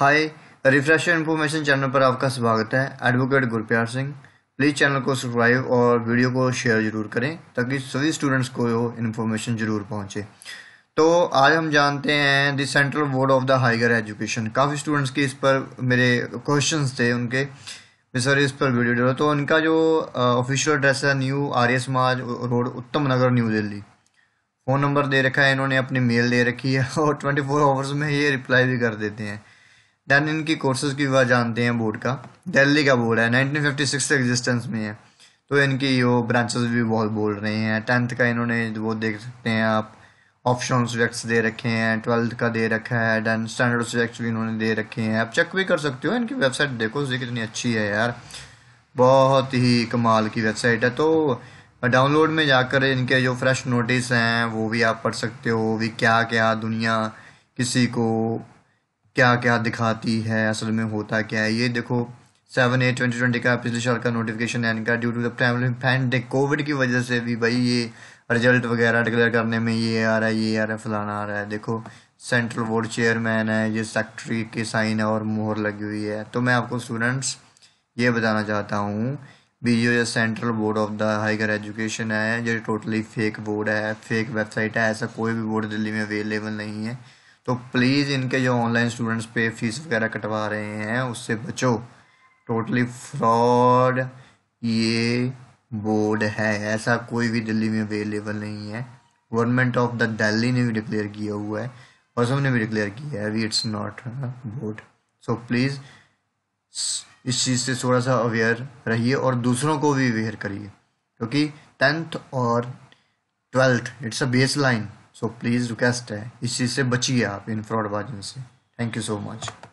हाय refresher information channel पर आपका स्वागत है advocate Gurpyar Singh please channel को सब्सक्राइब और वीडियो को शेयर जरूर करें ताकि सभी स्टूडेंट्स को इन्फॉर्मेशन जरूर पहुंचे तो आज हम जानते हैं the central board of the higher education काफ़ी स्टूडेंट्स के इस पर मेरे क्वेश्चन थे उनके सर इस पर वीडियो डालो तो उनका जो ऑफिशियल एड्रेस है New Arya Samaj road Uttam Nagar New Delhi phone number दे रखा है इन्होंने अपनी मेल दे रखी है और ट्वेंटी फोर आवर्स में ये रिप्लाई भी कर देते हैं देन इनकी कोर्सेज की वह जानते हैं बोर्ड का दिल्ली का बोर्ड है 1956 से एग्जिस्टेंस में है तो इनकी वो ब्रांचेस भी बहुत बोल रहे हैं टेंथ का इन्होंने वो देख सकते हैं आप ऑप्शन सब्जेक्ट्स दे रखे हैं ट्वेल्थ का दे रखा है दैन स्टैंडर्ड सब्जेक्ट्स भी इन्होंने दे रखे हैं आप चेक भी कर सकते हो इनकी वेबसाइट देखो ये कितनी अच्छी है यार बहुत ही कमाल की वेबसाइट है तो डाउनलोड में जाकर इनके जो फ्रेश नोटिस हैं वो भी आप पढ़ सकते हो भी क्या क्या दुनिया किसी को क्या क्या दिखाती है असल में होता क्या है ये देखो सेवन एट ट्वेंटी ट्वेंटी का पिछले साल का नोटिफिकेशन है का due to the pandemic Covid की वजह से भी भाई ये रिजल्ट वगैरह डिक्लेयर करने में ये आ रहा है ये आ रहा है फलाना आ रहा है देखो सेंट्रल बोर्ड चेयरमैन है ये सेक्रेटरी के साइन है और मोहर लगी हुई है तो मैं आपको स्टूडेंट्स ये बताना चाहता हूँ भी जो central board of the higher education है ये टोटली फेक बोर्ड है फेक वेबसाइट है ऐसा कोई भी बोर्ड दिल्ली में अवेलेबल नहीं है तो प्लीज़ इनके जो ऑनलाइन स्टूडेंट्स पे फीस वगैरह कटवा रहे हैं उससे बचो टोटली फ्रॉड ये बोर्ड है ऐसा कोई भी दिल्ली में अवेलेबल नहीं है गवर्नमेंट ऑफ द दिल्ली ने भी डिक्लेयर किया हुआ है और सबने भी डिक्लेयर किया है it's not board so please इस चीज़ से थोड़ा सा अवेयर रहिए और दूसरों को भी अवेयर करिए क्योंकि टेंथ और twelfth it's a baseline so please request है इस चीज़ से बचिए आप इन फ्रॉडबाजियों से थैंक यू सो मच